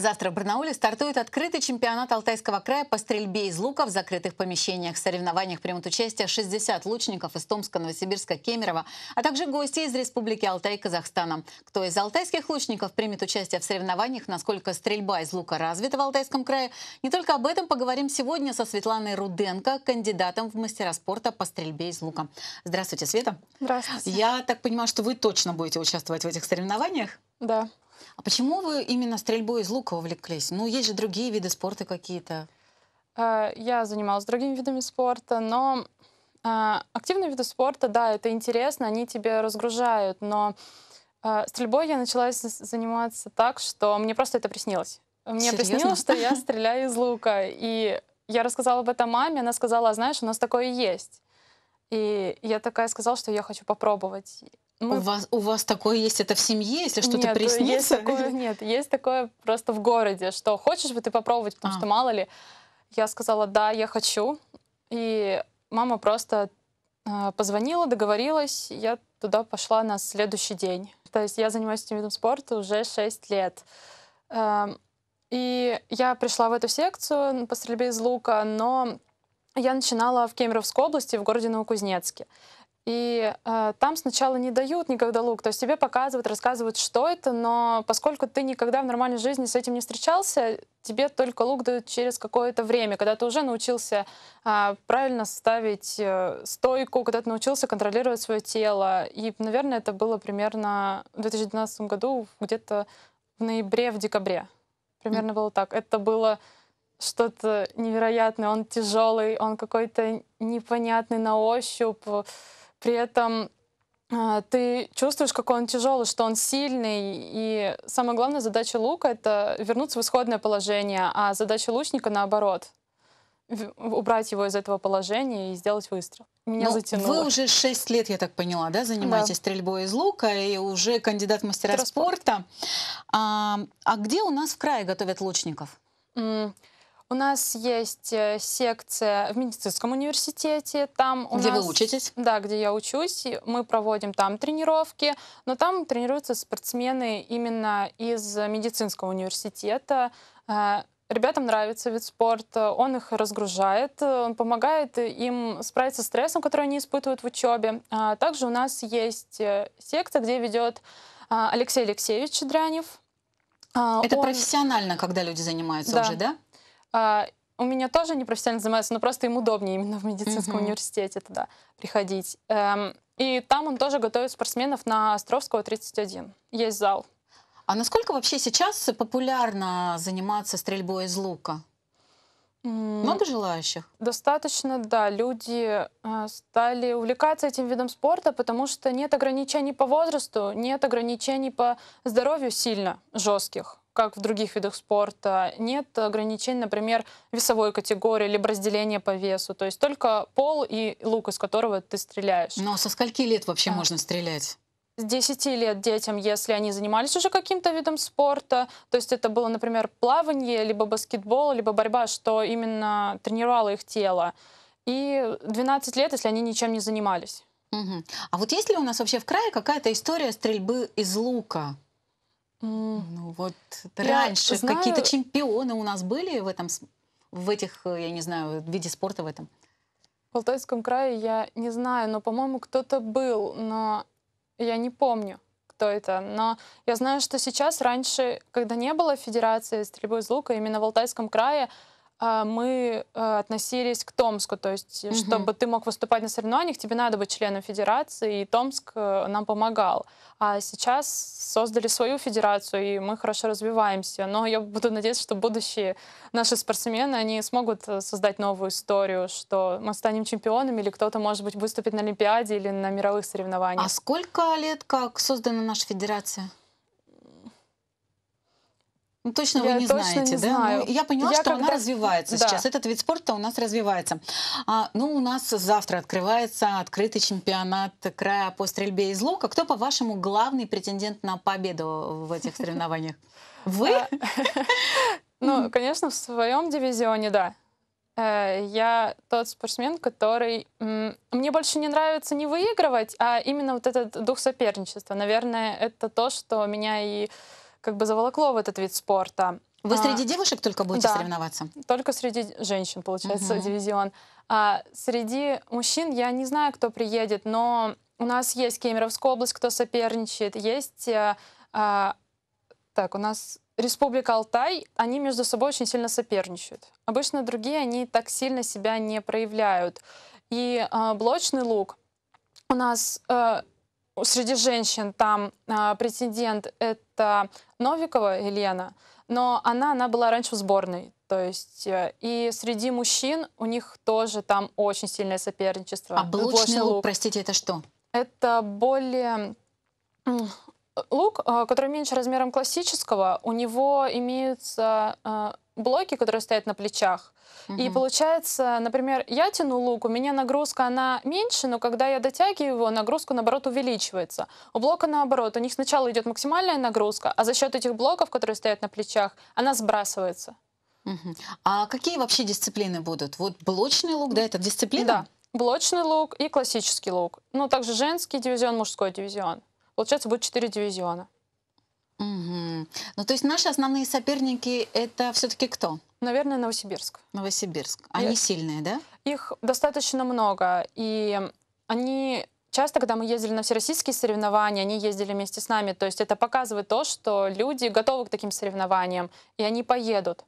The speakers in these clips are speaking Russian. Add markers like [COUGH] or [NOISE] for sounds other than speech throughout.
Завтра в Барнауле стартует открытый чемпионат Алтайского края по стрельбе из лука в закрытых помещениях. В соревнованиях примут участие 60 лучников из Томска, Новосибирска, Кемерово, а также гости из Республики Алтай и Казахстана. Кто из алтайских лучников примет участие в соревнованиях, насколько стрельба из лука развита в Алтайском крае, не только об этом поговорим сегодня со Светланой Руденко, кандидатом в мастера спорта по стрельбе из лука. Здравствуйте, Света. Здравствуйте. Я так понимаю, что вы точно будете участвовать в этих соревнованиях? Да. А почему вы именно стрельбой из лука увлеклись? Ну, есть же другие виды спорта какие-то. Э, я занималась другими видами спорта, но э, активные виды спорта, да, это интересно, они тебе разгружают, но э, стрельбой я начала заниматься так, что мне просто это приснилось. Мне Серьезно? приснилось, что я [LAUGHS] стреляю из лука. И я рассказала об этом маме, она сказала, «А знаешь, у нас такое есть. И я такая сказала, что я хочу попробовать мы... У, вас, у вас такое есть, это в семье, если что-то нет, ну, приснится? Есть такое, [LAUGHS] нет, есть такое просто в городе, что хочешь бы ты попробовать, потому а. что мало ли. Я сказала, да, я хочу. И мама просто э, позвонила, договорилась, я туда пошла на следующий день. То есть я занимаюсь этим видом спорта уже 6 лет. Э, и я пришла в эту секцию по стрельбе из лука, но я начинала в Кемеровской области, в городе Новокузнецке. И э, там сначала не дают никогда лук, то есть тебе показывают, рассказывают, что это, но поскольку ты никогда в нормальной жизни с этим не встречался, тебе только лук дают через какое-то время, когда ты уже научился э, правильно ставить э, стойку, когда ты научился контролировать свое тело. И, наверное, это было примерно в 2012 году, где-то в ноябре, в декабре. Примерно mm. было так. Это было что-то невероятное, он тяжелый, он какой-то непонятный на ощупь. При этом а, ты чувствуешь, какой он тяжелый, что он сильный. И самая главная задача лука — это вернуться в исходное положение, а задача лучника — наоборот — убрать его из этого положения и сделать выстрел. Меня Но ну, затянуло. Вы уже 6 лет, я так поняла, да, занимаетесь да. стрельбой из лука и уже кандидат мастера Транспорт. спорта. А, а где у нас в крае готовят лучников? Mm. У нас есть э, секция в медицинском университете. Там у где нас, вы учитесь? Да, где я учусь. Мы проводим там тренировки, но там тренируются спортсмены именно из медицинского университета. Э, ребятам нравится вид спорта, он их разгружает, э, он помогает им справиться с стрессом, который они испытывают в учебе. А также у нас есть секция, где ведет Алексей Алексеевич Дрянев. А Это он... профессионально, когда люди занимаются да. уже, да? А, у меня тоже они профессионально занимаются, но просто им удобнее именно в медицинском mm университете туда приходить. Эм, и там он тоже готовит спортсменов на Островского 31. Есть зал. А насколько вообще сейчас популярно заниматься стрельбой из лука? Много желающих? Достаточно, да. Люди э, стали увлекаться этим видом спорта, потому что нет ограничений по возрасту, нет ограничений по здоровью сильно жестких как в других видах спорта. Нет ограничений, например, весовой категории, либо разделения по весу. То есть только пол и лук, из которого ты стреляешь. Но со скольки лет вообще да. можно стрелять? с 10 лет детям, если они занимались уже каким-то видом спорта, то есть это было, например, плавание, либо баскетбол, либо борьба, что именно тренировало их тело. И 12 лет, если они ничем не занимались. Угу. А вот есть ли у нас вообще в крае какая-то история стрельбы из лука? Ну вот я раньше знаю... какие-то чемпионы у нас были в этом, в этих, э, я не знаю, виде спорта в этом. В Алтайском крае я не знаю, но, по-моему, кто-то был, но я не помню, кто это. Но я знаю, что сейчас, раньше, когда не было Федерации стрельбы из лука, именно в Алтайском крае а, мы а, относились к Томску, то есть угу. чтобы ты мог выступать на соревнованиях, тебе надо быть членом федерации, и Томск э, нам помогал. А сейчас создали свою федерацию, и мы хорошо развиваемся. Но я буду надеяться, что будущие наши спортсмены, они смогут э, создать новую историю, что мы станем чемпионами, или кто-то, может быть, выступит на Олимпиаде или на мировых соревнованиях. А сколько лет как создана наша федерация? Ну, точно я вы не точно знаете, не да? Знаю. Ну, я поняла, я что она развивается да. сейчас. Этот вид спорта у нас развивается. А, ну, у нас завтра открывается открытый чемпионат края по стрельбе из лука. Кто, по-вашему, главный претендент на победу в этих соревнованиях? [LAUGHS] Вы? А, [LAUGHS] ну, конечно, в своем дивизионе, да. Э, я тот спортсмен, который... Мне больше не нравится не выигрывать, а именно вот этот дух соперничества. Наверное, это то, что меня и как бы заволокло в этот вид спорта. Вы а, среди девушек только будете да, соревноваться? Только среди женщин, получается, угу. дивизион. А, среди мужчин я не знаю, кто приедет, но у нас есть Кемеровская область, кто соперничает, есть... Э, а, так, у нас Республика Алтай, они между собой очень сильно соперничают. Обычно другие, они так сильно себя не проявляют. И э, блочный лук у нас э, среди женщин там а, претендент это Новикова Елена, но она, она была раньше в сборной. То есть э, и среди мужчин у них тоже там очень сильное соперничество. А блочный, лук, лук, простите, это что? Это более лук, э, который меньше размером классического. У него имеются э, блоки, которые стоят на плечах. Угу. И получается, например, я тяну лук, у меня нагрузка, она меньше, но когда я дотягиваю его, нагрузка, наоборот, увеличивается. У блока наоборот, у них сначала идет максимальная нагрузка, а за счет этих блоков, которые стоят на плечах, она сбрасывается. Угу. А какие вообще дисциплины будут? Вот блочный лук, да, это дисциплина? Да, блочный лук и классический лук. Ну, также женский дивизион, мужской дивизион. Получается, будет четыре дивизиона. Угу. Ну, то есть наши основные соперники это все-таки кто? Наверное, Новосибирск. Новосибирск. Они и... сильные, да? Их достаточно много. И они часто, когда мы ездили на всероссийские соревнования, они ездили вместе с нами. То есть это показывает то, что люди готовы к таким соревнованиям, и они поедут.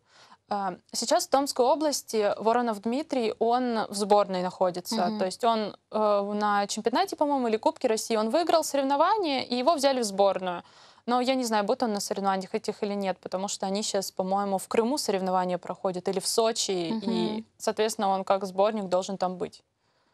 Э, сейчас в Томской области Воронов Дмитрий, он в сборной находится. Угу. То есть он э, на чемпионате, по-моему, или Кубке России, он выиграл соревнование, и его взяли в сборную. Но я не знаю, будет он на соревнованиях этих или нет, потому что они сейчас, по-моему, в Крыму соревнования проходят или в Сочи, угу. и, соответственно, он как сборник должен там быть.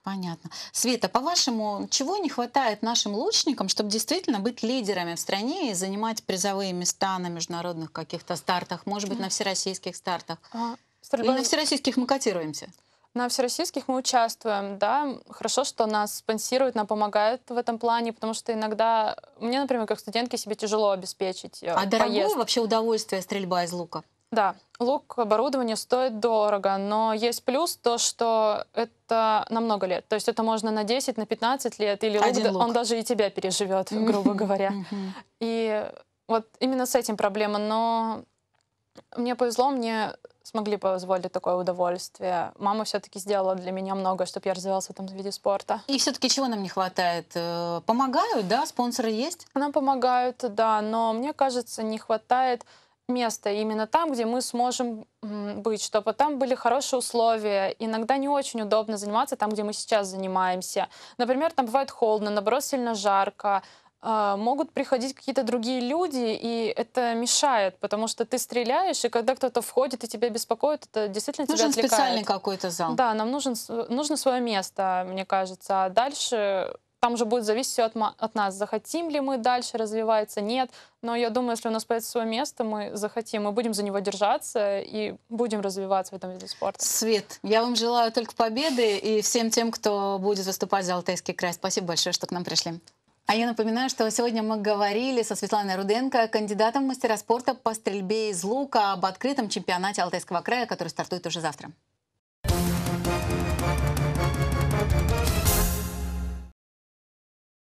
Понятно. Света, по-вашему, чего не хватает нашим лучникам, чтобы действительно быть лидерами в стране и занимать призовые места на международных каких-то стартах, может быть, на всероссийских стартах? А, стрельба... Или на всероссийских мы котируемся? На всероссийских мы участвуем, да, хорошо, что нас спонсируют, нам помогают в этом плане, потому что иногда мне, например, как студентке себе тяжело обеспечить э, А поездку. дорогое вообще удовольствие стрельба из лука? Да, лук, оборудование стоит дорого, но есть плюс то, что это на много лет. То есть это можно на 10, на 15 лет, или лук, лук. он даже и тебя переживет, грубо говоря. И вот именно с этим проблема, но мне повезло, мне смогли позволить такое удовольствие. Мама все-таки сделала для меня много, чтобы я развивался в этом виде спорта. И все-таки чего нам не хватает? Э, помогают, да? Спонсоры есть? Нам помогают, да, но мне кажется, не хватает место именно там, где мы сможем быть, чтобы там были хорошие условия. Иногда не очень удобно заниматься там, где мы сейчас занимаемся. Например, там бывает холодно, наоборот, сильно жарко. А, могут приходить какие-то другие люди, и это мешает, потому что ты стреляешь, и когда кто-то входит и тебя беспокоит, это действительно нужен тебя отвлекает. Нужен специальный какой-то зал. Да, нам нужен, нужно свое место, мне кажется. А дальше там же будет зависеть все от, от нас, захотим ли мы дальше развиваться, нет. Но я думаю, если у нас появится свое место, мы захотим, мы будем за него держаться и будем развиваться в этом виде спорта. Свет, я вам желаю только победы и всем тем, кто будет выступать за Алтайский край. Спасибо большое, что к нам пришли. А я напоминаю, что сегодня мы говорили со Светланой Руденко, кандидатом в мастера спорта по стрельбе из лука, об открытом чемпионате Алтайского края, который стартует уже завтра.